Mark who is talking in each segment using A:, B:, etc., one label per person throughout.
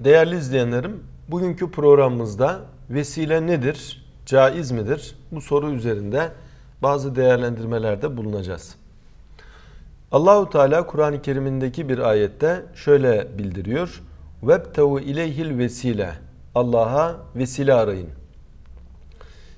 A: Değerli izleyenlerim, bugünkü programımızda vesile nedir, caiz midir? Bu soru üzerinde bazı değerlendirmelerde bulunacağız. Allahu Teala Kur'an-ı Kerim'indeki bir ayette şöyle bildiriyor. Vebtevu ileyhil vesile. Allah'a vesile arayın.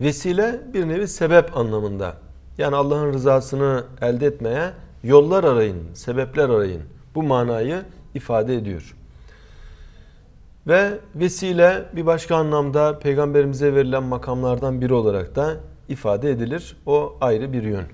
A: Vesile bir nevi sebep anlamında. Yani Allah'ın rızasını elde etmeye yollar arayın, sebepler arayın. Bu manayı ifade ediyor. Ve vesile bir başka anlamda peygamberimize verilen makamlardan biri olarak da ifade edilir. O ayrı bir yön.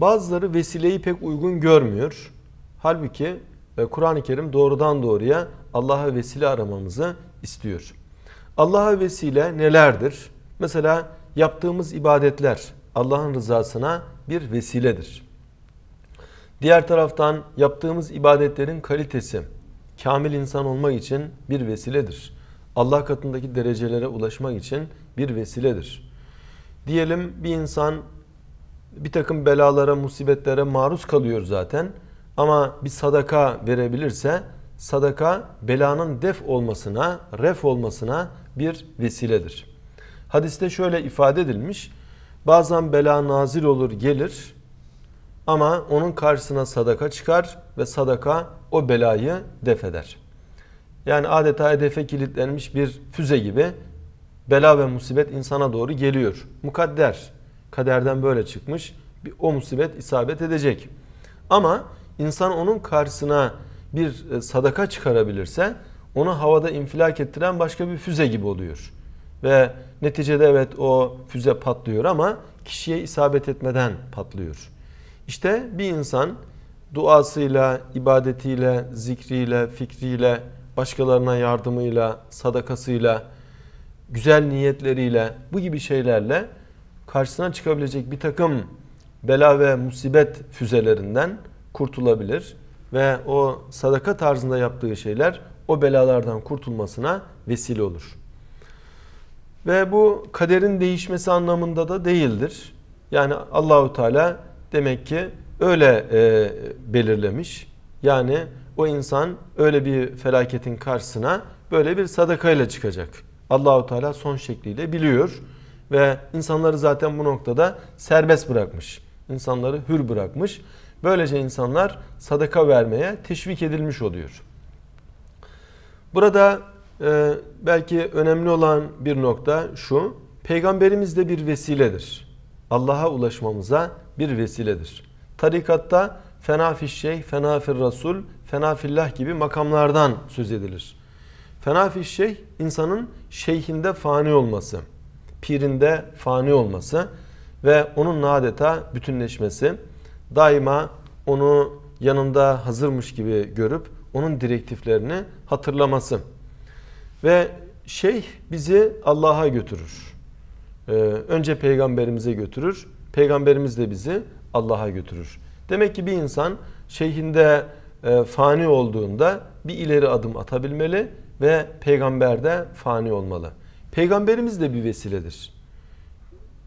A: Bazıları vesileyi pek uygun görmüyor. Halbuki e, Kur'an-ı Kerim doğrudan doğruya Allah'a vesile aramamızı istiyor. Allah'a vesile nelerdir? Mesela yaptığımız ibadetler Allah'ın rızasına bir vesiledir. Diğer taraftan yaptığımız ibadetlerin kalitesi, kamil insan olmak için bir vesiledir. Allah katındaki derecelere ulaşmak için bir vesiledir. Diyelim bir insan bir takım belalara, musibetlere maruz kalıyor zaten. Ama bir sadaka verebilirse sadaka belanın def olmasına, ref olmasına bir vesiledir. Hadiste şöyle ifade edilmiş. Bazen bela nazil olur gelir ama onun karşısına sadaka çıkar ve sadaka o belayı def eder. Yani adeta hedefe kilitlenmiş bir füze gibi bela ve musibet insana doğru geliyor. Mukadder, kaderden böyle çıkmış bir, o musibet isabet edecek. Ama insan onun karşısına bir e, sadaka çıkarabilirse onu havada infilak ettiren başka bir füze gibi oluyor. Ve neticede evet o füze patlıyor ama kişiye isabet etmeden patlıyor. İşte bir insan duasıyla, ibadetiyle, zikriyle, fikriyle, başkalarına yardımıyla, sadakasıyla, güzel niyetleriyle bu gibi şeylerle karşısına çıkabilecek bir takım bela ve musibet füzelerinden kurtulabilir ve o sadaka tarzında yaptığı şeyler o belalardan kurtulmasına vesile olur. Ve bu kaderin değişmesi anlamında da değildir. Yani Allahu Teala demek ki öyle e, belirlemiş. Yani o insan öyle bir felaketin karşısına böyle bir sadakayla çıkacak. Allahu Teala son şekliyle biliyor ve insanları zaten bu noktada serbest bırakmış. İnsanları hür bırakmış. Böylece insanlar sadaka vermeye teşvik edilmiş oluyor. Burada e, belki önemli olan bir nokta şu. Peygamberimiz de bir vesiledir. Allah'a ulaşmamıza bir vesiledir. Tarikatta fena fil şeyh, fena fir rasul, fena fillah gibi makamlardan söz edilir. Fena fil şeyh insanın şeyhinde fani olması, pirinde fani olması ve onun adeta bütünleşmesi, daima onu yanında hazırmış gibi görüp onun direktiflerini hatırlaması. Ve şeyh bizi Allah'a götürür. Ee, önce peygamberimize götürür. Peygamberimiz de bizi Allah'a götürür. Demek ki bir insan şeyhinde e, fani olduğunda bir ileri adım atabilmeli ve peygamber de fani olmalı. Peygamberimiz de bir vesiledir.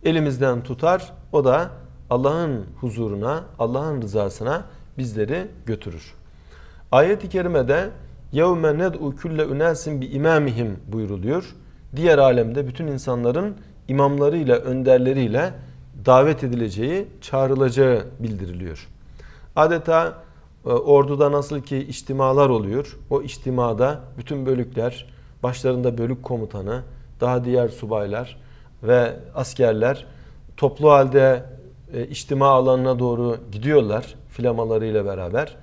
A: Elimizden tutar, o da Allah'ın huzuruna, Allah'ın rızasına bizleri götürür. Ayet-i kerimede يَوْمَ külle ünelsin bi imamihim buyuruluyor. Diğer alemde bütün insanların imamlarıyla, önderleriyle davet edileceği, çağrılacağı bildiriliyor. Adeta e, orduda nasıl ki içtimalar oluyor, o içtimada bütün bölükler, başlarında bölük komutanı, daha diğer subaylar ve askerler toplu halde e, içtima alanına doğru gidiyorlar flamalarıyla beraber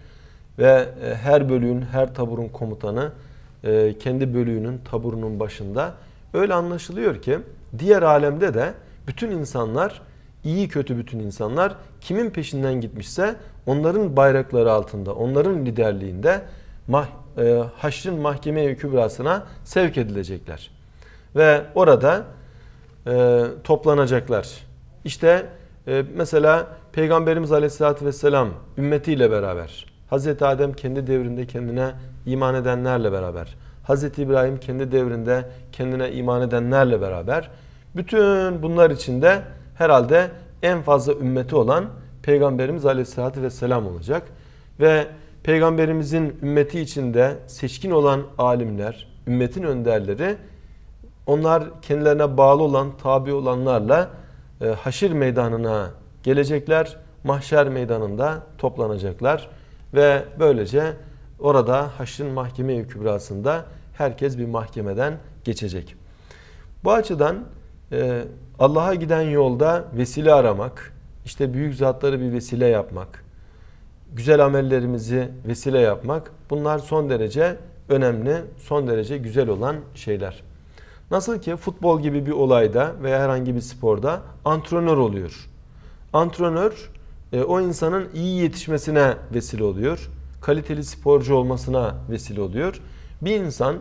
A: ve e, her bölüğün, her taburun komutanı kendi bölüğünün, taburunun başında öyle anlaşılıyor ki diğer alemde de bütün insanlar iyi kötü bütün insanlar kimin peşinden gitmişse onların bayrakları altında, onların liderliğinde mah, e, haşrın mahkemeye kübrasına sevk edilecekler. Ve orada e, toplanacaklar. İşte e, mesela Peygamberimiz Aleyhisselatü Vesselam ümmetiyle beraber, Hazreti Adem kendi devrinde kendine iman edenlerle beraber, Hazreti İbrahim kendi devrinde kendine iman edenlerle beraber, bütün bunlar içinde herhalde en fazla ümmeti olan Peygamberimiz Aleyhisselatü Vesselam olacak. Ve Peygamberimizin ümmeti içinde seçkin olan alimler, ümmetin önderleri onlar kendilerine bağlı olan, tabi olanlarla e, haşir meydanına gelecekler. Mahşer meydanında toplanacaklar ve böylece orada haşrin mahkeme-i kübrasında herkes bir mahkemeden geçecek. Bu açıdan e, Allah'a giden yolda vesile aramak, işte büyük zatları bir vesile yapmak, güzel amellerimizi vesile yapmak bunlar son derece önemli, son derece güzel olan şeyler. Nasıl ki futbol gibi bir olayda veya herhangi bir sporda antrenör oluyor. Antrenör e, o insanın iyi yetişmesine vesile oluyor. Kaliteli sporcu olmasına vesile oluyor. Bir insan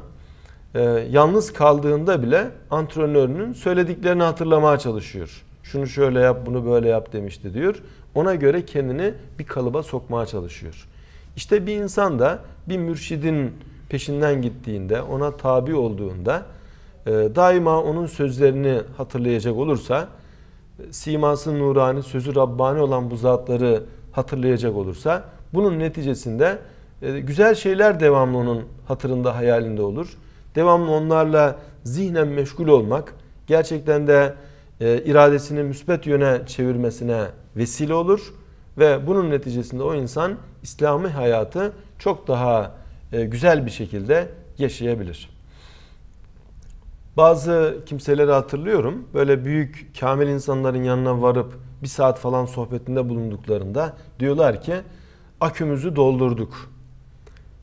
A: e, yalnız kaldığında bile antrenörünün söylediklerini hatırlamaya çalışıyor. Şunu şöyle yap, bunu böyle yap demişti diyor. Ona göre kendini bir kalıba sokmaya çalışıyor. İşte bir insan da bir mürşidin peşinden gittiğinde, ona tabi olduğunda e, daima onun sözlerini hatırlayacak olursa, siması nurani, sözü Rabbani olan bu zatları hatırlayacak olursa, bunun neticesinde e, güzel şeyler devamlı onun hatırında, hayalinde olur. Devamlı onlarla zihnen meşgul olmak gerçekten de e, iradesini müspet yöne çevirmesine vesile olur. Ve bunun neticesinde o insan İslami hayatı çok daha e, güzel bir şekilde yaşayabilir. Bazı kimseleri hatırlıyorum. Böyle büyük kamil insanların yanına varıp bir saat falan sohbetinde bulunduklarında diyorlar ki akümüzü doldurduk.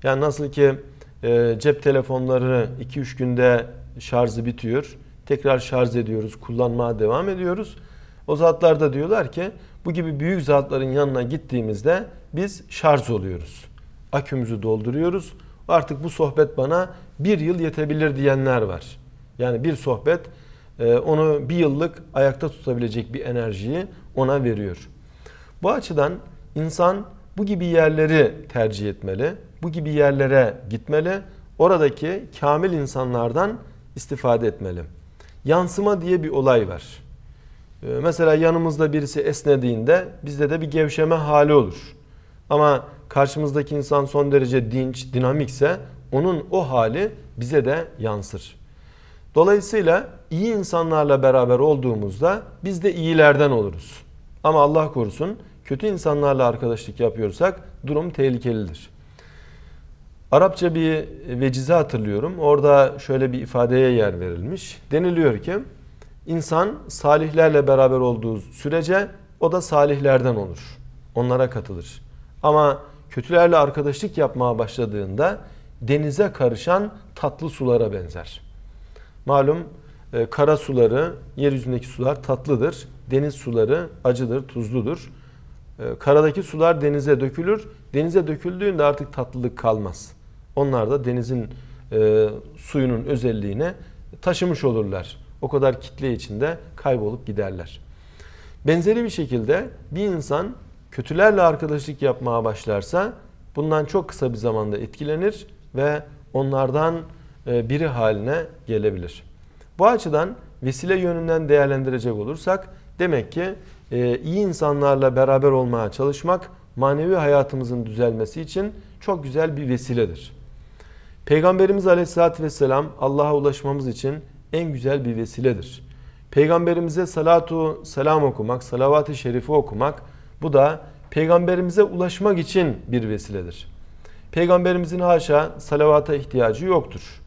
A: Yani nasıl ki e, cep telefonları 2-3 günde şarjı bitiyor. Tekrar şarj ediyoruz, kullanmaya devam ediyoruz. O zatlar da diyorlar ki bu gibi büyük zatların yanına gittiğimizde biz şarj oluyoruz. Akümüzü dolduruyoruz. Artık bu sohbet bana bir yıl yetebilir diyenler var. Yani bir sohbet e, onu bir yıllık ayakta tutabilecek bir enerjiyi ona veriyor. Bu açıdan insan bu gibi yerleri tercih etmeli bu gibi yerlere gitmeli. Oradaki kamil insanlardan istifade etmeli. Yansıma diye bir olay var. Ee, mesela yanımızda birisi esnediğinde bizde de bir gevşeme hali olur. Ama karşımızdaki insan son derece dinç, dinamikse onun o hali bize de yansır. Dolayısıyla iyi insanlarla beraber olduğumuzda biz de iyilerden oluruz. Ama Allah korusun kötü insanlarla arkadaşlık yapıyorsak durum tehlikelidir. Arapça bir vecize hatırlıyorum. Orada şöyle bir ifadeye yer verilmiş. Deniliyor ki insan salihlerle beraber olduğu sürece o da salihlerden olur. Onlara katılır. Ama kötülerle arkadaşlık yapmaya başladığında denize karışan tatlı sulara benzer. Malum e, kara suları, yeryüzündeki sular tatlıdır. Deniz suları acıdır, tuzludur. E, karadaki sular denize dökülür. Denize döküldüğünde artık tatlılık kalmaz. Onlar da denizin e, suyunun özelliğine taşımış olurlar. O kadar kitle içinde kaybolup giderler. Benzeri bir şekilde bir insan kötülerle arkadaşlık yapmaya başlarsa bundan çok kısa bir zamanda etkilenir ve onlardan e, biri haline gelebilir. Bu açıdan vesile yönünden değerlendirecek olursak demek ki e, iyi insanlarla beraber olmaya çalışmak manevi hayatımızın düzelmesi için çok güzel bir vesiledir. Peygamberimiz Aleyhisselatü Vesselam Allah'a ulaşmamız için en güzel bir vesiledir. Peygamberimize salatu selam okumak, salavat-ı şerifi okumak bu da peygamberimize ulaşmak için bir vesiledir. Peygamberimizin haşa salavata ihtiyacı yoktur.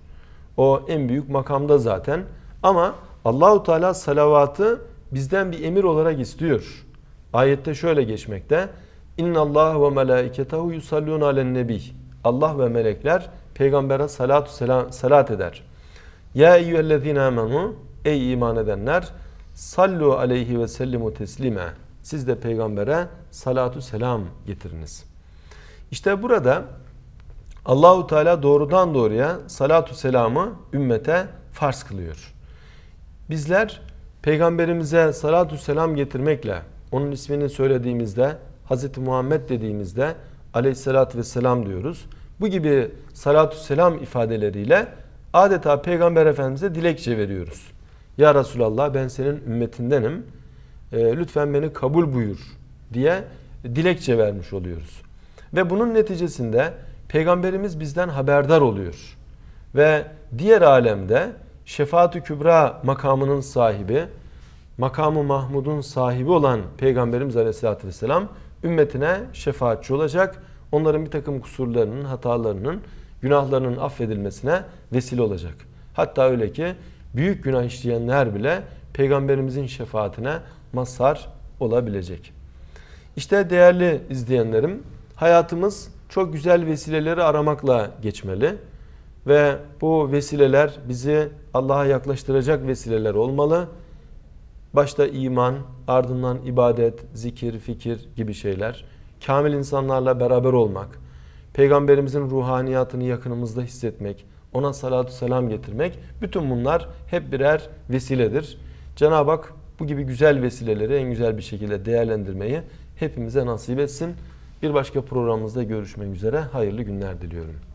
A: O en büyük makamda zaten ama Allahu Teala salavatı bizden bir emir olarak istiyor. Ayette şöyle geçmekte. İnna Allah ve melaiketehu yusallun alen nebi. Allah ve melekler Peygamber'e salatu selam, salat eder. Ya eyyühellezine amenu ey iman edenler sallu aleyhi ve sellimu teslime. Siz de peygambere salatu selam getiriniz. İşte burada Allahu Teala doğrudan doğruya salatu selamı ümmete farz kılıyor. Bizler peygamberimize salatu selam getirmekle onun ismini söylediğimizde Hz. Muhammed dediğimizde aleyhissalatü vesselam diyoruz. Bu gibi salatü selam ifadeleriyle adeta Peygamber Efendimiz'e dilekçe veriyoruz. Ya Resulallah ben senin ümmetindenim. E, lütfen beni kabul buyur diye dilekçe vermiş oluyoruz. Ve bunun neticesinde Peygamberimiz bizden haberdar oluyor. Ve diğer alemde şefaat-ü kübra makamının sahibi, makamı Mahmud'un sahibi olan Peygamberimiz Aleyhisselatü Vesselam ümmetine şefaatçi olacak onların bir takım kusurlarının, hatalarının, günahlarının affedilmesine vesile olacak. Hatta öyle ki büyük günah işleyenler bile peygamberimizin şefaatine mazhar olabilecek. İşte değerli izleyenlerim, hayatımız çok güzel vesileleri aramakla geçmeli ve bu vesileler bizi Allah'a yaklaştıracak vesileler olmalı. Başta iman, ardından ibadet, zikir, fikir gibi şeyler kamil insanlarla beraber olmak, peygamberimizin ruhaniyatını yakınımızda hissetmek, ona salatu selam getirmek, bütün bunlar hep birer vesiledir. Cenab-ı Hak bu gibi güzel vesileleri en güzel bir şekilde değerlendirmeyi hepimize nasip etsin. Bir başka programımızda görüşmek üzere. Hayırlı günler diliyorum.